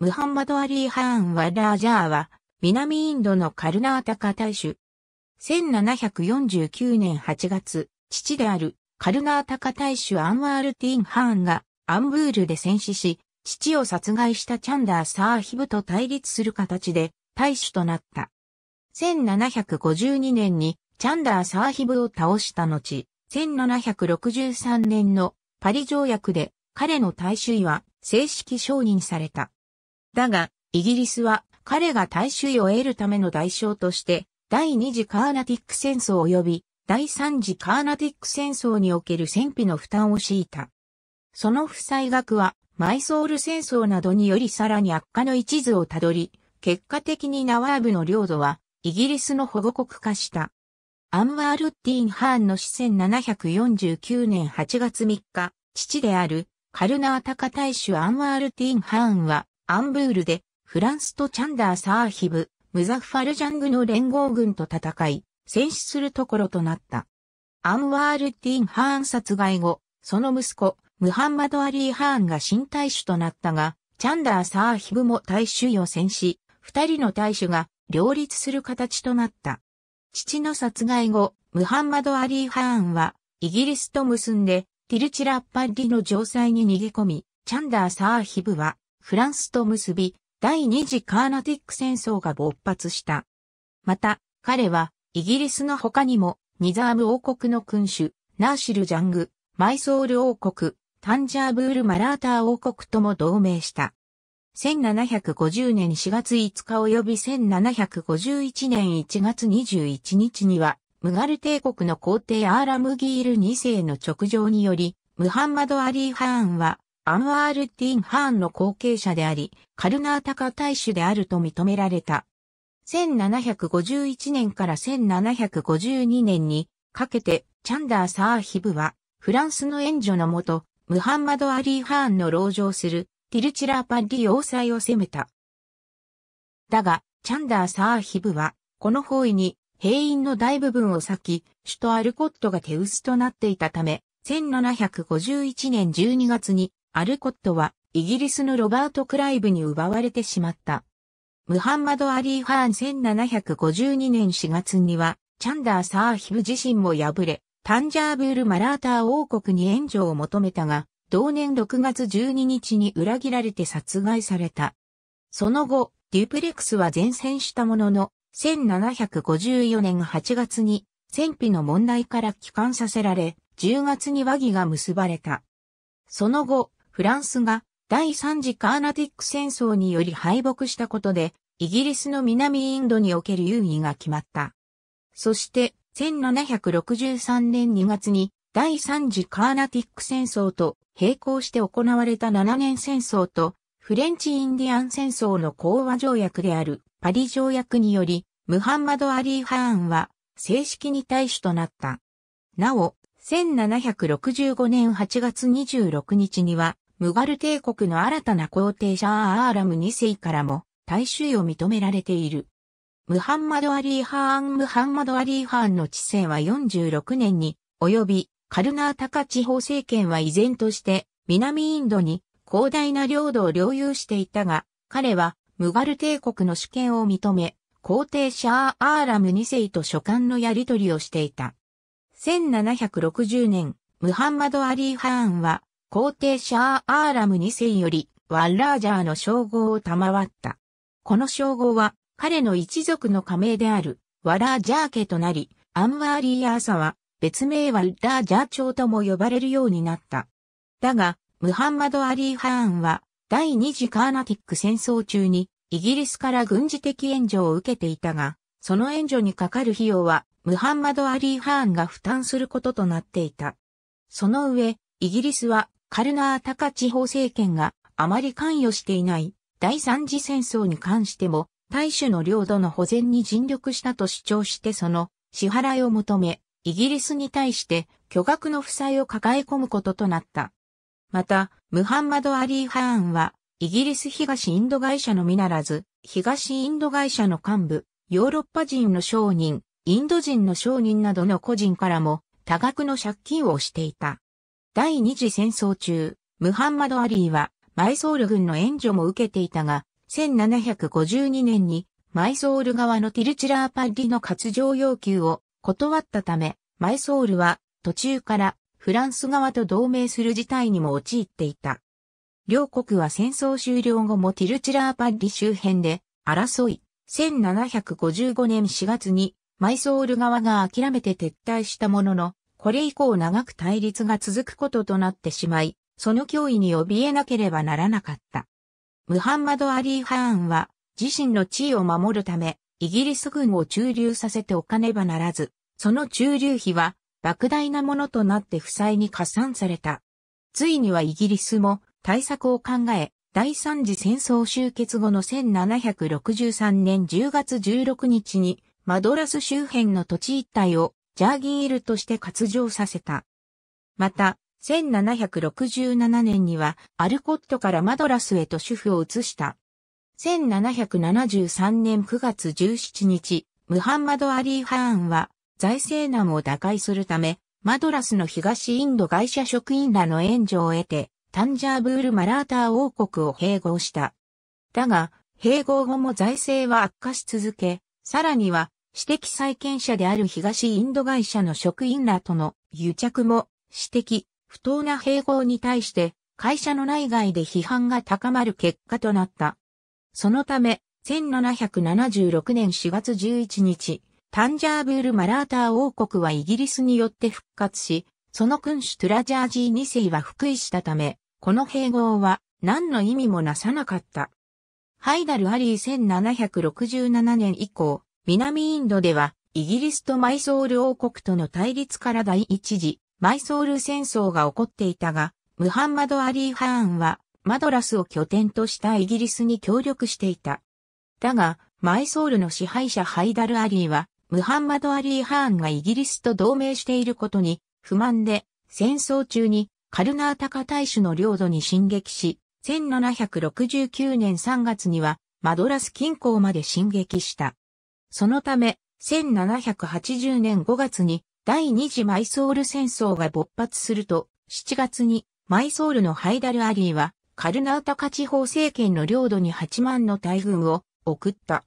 ムハンマド・アリー・ハーン・ワラージャーは、南インドのカルナータカ大主。1749年8月、父であるカルナータカ大主アンワール・ティン・ハーンがアンブールで戦死し、父を殺害したチャンダー・サーヒブと対立する形で大主となった。1752年にチャンダー・サーヒブを倒した後、1763年のパリ条約で彼の大主位は正式承認された。だが、イギリスは彼が大衆を得るための代償として、第二次カーナティック戦争及び第三次カーナティック戦争における戦費の負担を強いた。その負債額は、マイソール戦争などによりさらに悪化の一途をたどり、結果的にナワーブの領土は、イギリスの保護国化した。アンワールッティン・ハーンの死1749年8月3日、父であるカルナータカ大主アンワールティン・ハーンはアンブールで、フランスとチャンダーサーヒブ、ムザファルジャングの連合軍と戦い、戦死するところとなった。アンワール・ティン・ハーン殺害後、その息子、ムハンマド・アリー・ハーンが新大主となったが、チャンダー・サーヒブも大使予選し、二人の大主が両立する形となった。父の殺害後、ムハンマド・アリー・ハーンは、イギリスと結んで、ティルチラッパッリの城塞に逃げ込み、チャンダー・サーヒブは、フランスと結び、第二次カーナティック戦争が勃発した。また、彼は、イギリスの他にも、ニザーム王国の君主、ナーシル・ジャング、マイソール王国、タンジャーブール・マラーター王国とも同盟した。1750年4月5日及び1751年1月21日には、ムガル帝国の皇帝アーラムギール2世の直上により、ムハンマド・アリー・ハーンはアムアール・ティン・ハーンの後継者であり、カルナータカ大使であると認められた。1751年から1752年にかけて、チャンダー・サーヒブは、フランスの援助のもと、ムハンマド・アリー・ハーンの籠城するティルチラー・パッリ要塞を攻めた。だが、チャンダー・サーヒブは、この包囲に兵員の大部分を割き、首都アルコットが手薄となっていたため、1751年12月にアルコットはイギリスのロバート・クライブに奪われてしまった。ムハンマド・アリー・ハーン1752年4月には、チャンダー・サーヒブ自身も敗れ、タンジャーブール・マラーター王国に援助を求めたが、同年6月12日に裏切られて殺害された。その後、デュプレクスは前線したものの、1754年8月に戦費の問題から帰還させられ、10月に和議が結ばれた。その後、フランスが第三次カーナティック戦争により敗北したことで、イギリスの南インドにおける優位が決まった。そして、1763年2月に第三次カーナティック戦争と並行して行われた7年戦争とフレンチ・インディアン戦争の講和条約であるパリ条約により、ムハンマド・アリー・ハーンは正式に大使となった。なお、1765年8月26日には、ムガル帝国の新たな皇帝シャー・アーラム2世からも大衆を認められている。ムハンマド・アリー・ハーン・ムハンマド・アリー・ハーンの治世は46年に及び、カルナータカ地方政権は依然として南インドに広大な領土を領有していたが、彼はムガル帝国の主権を認め、皇帝シャー・アーラム2世と書簡のやり取りをしていた。1760年、ムハンマド・アリー・ハーンは皇帝シャー・アーラム2世より、ワッラージャーの称号を賜った。この称号は、彼の一族の加盟である、ワラージャー家となり、アンワーリー・アーサは、別名ワッラージャー朝とも呼ばれるようになった。だが、ムハンマド・アリー・ハーンは、第二次カーナティック戦争中に、イギリスから軍事的援助を受けていたが、その援助にかかる費用は、ムハンマド・アリー・ハーンが負担することとなっていた。その上、イギリスはカルナータカ地方政権があまり関与していない第三次戦争に関しても、大衆の領土の保全に尽力したと主張してその支払いを求め、イギリスに対して巨額の負債を抱え込むこととなった。また、ムハンマド・アリー・ハーンは、イギリス東インド会社のみならず、東インド会社の幹部、ヨーロッパ人の商人、インド人の商人などの個人からも多額の借金をしていた。第二次戦争中、ムハンマド・アリーは、マイソール軍の援助も受けていたが、1752年に、マイソール側のティルチラーパッリの割譲要求を断ったため、マイソールは途中からフランス側と同盟する事態にも陥っていた。両国は戦争終了後もティルチラーパッリ周辺で争い、1755年4月にマイソール側が諦めて撤退したものの、これ以降長く対立が続くこととなってしまい、その脅威に怯えなければならなかった。ムハンマド・アリー・ハーンは、自身の地位を守るため、イギリス軍を駐留させておかねばならず、その駐留費は、莫大なものとなって負債に加算された。ついにはイギリスも対策を考え、第三次戦争終結後の1763年10月16日に、マドラス周辺の土地一帯をジャーギールとして活動させた。また、1767年にはアルコットからマドラスへと主婦を移した。1773年9月17日、ムハンマド・アリー・ハーンは財政難を打開するため、マドラスの東インド会社職員らの援助を得て、タンジャーブール・マラーター王国を併合した。だが、併合後も財政は悪化し続け、さらには私的債権者である東インド会社の職員らとの癒着も指摘、不当な併合に対して会社の内外で批判が高まる結果となった。そのため、1776年4月11日、タンジャーブール・マラーター王国はイギリスによって復活し、その君主トゥラジャージー2世は復位したため、この併合は何の意味もなさなかった。ハイダル・アリー1767年以降、南インドでは、イギリスとマイソール王国との対立から第一次、マイソール戦争が起こっていたが、ムハンマド・アリー・ハーンは、マドラスを拠点としたイギリスに協力していた。だが、マイソールの支配者ハイダル・アリーは、ムハンマド・アリー・ハーンがイギリスと同盟していることに、不満で、戦争中にカルナータカ大使の領土に進撃し、1769年3月にはマドラス近郊まで進撃した。そのため、1780年5月に第二次マイソール戦争が勃発すると、7月にマイソールのハイダル・アリーは、カルナウタカ地方政権の領土に8万の大軍を送った。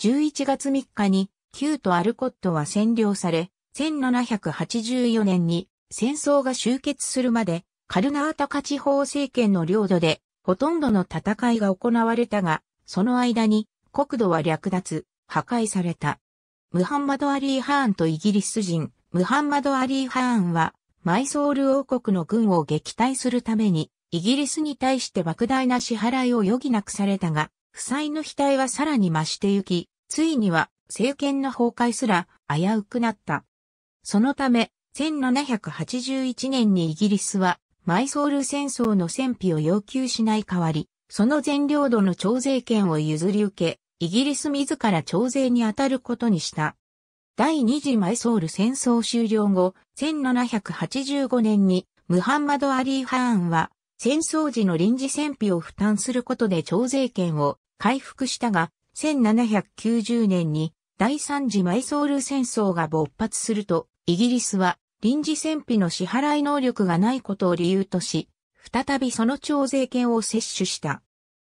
11月3日に、旧とアルコットは占領され、1784年に戦争が終結するまで、カルナータカ地方政権の領土で、ほとんどの戦いが行われたが、その間に国土は略奪、破壊された。ムハンマド・アリー・ハーンとイギリス人、ムハンマド・アリー・ハーンは、マイソール王国の軍を撃退するために、イギリスに対して莫大な支払いを余儀なくされたが、負債の額はさらに増してゆき、ついには政権の崩壊すら危うくなった。そのため、1781年にイギリスは、マイソール戦争の戦費を要求しない代わり、その全領土の徴税権を譲り受け、イギリス自ら徴税に当たることにした。第二次マイソール戦争終了後、1785年にムハンマド・アリー・ハーンは戦争時の臨時戦費を負担することで徴税権を回復したが、1790年に第三次マイソール戦争が勃発すると、イギリスは臨時戦費の支払い能力がないことを理由とし、再びその徴税権を摂取した。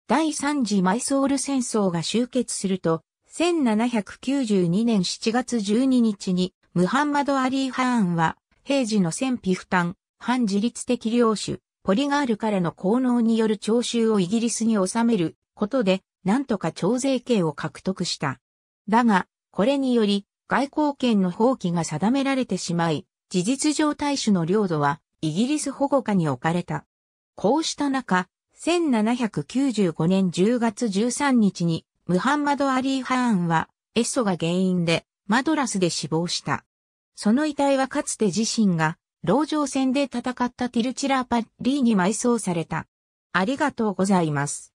第三次マイソール戦争が終結すると、1792年7月12日に、ムハンマド・アリー・ハーンは、平時の戦費負担、反自律的領主、ポリガールからの功能による徴収をイギリスに収めることで、なんとか徴税権を獲得した。だが、これにより、外交権の放棄が定められてしまい、事実上大使の領土は、イギリス保護下に置かれた。こうした中、1795年10月13日に、ムハンマド・アリー・ハーンは、エッソが原因で、マドラスで死亡した。その遺体はかつて自身が、籠城戦で戦ったティルチラパッリーに埋葬された。ありがとうございます。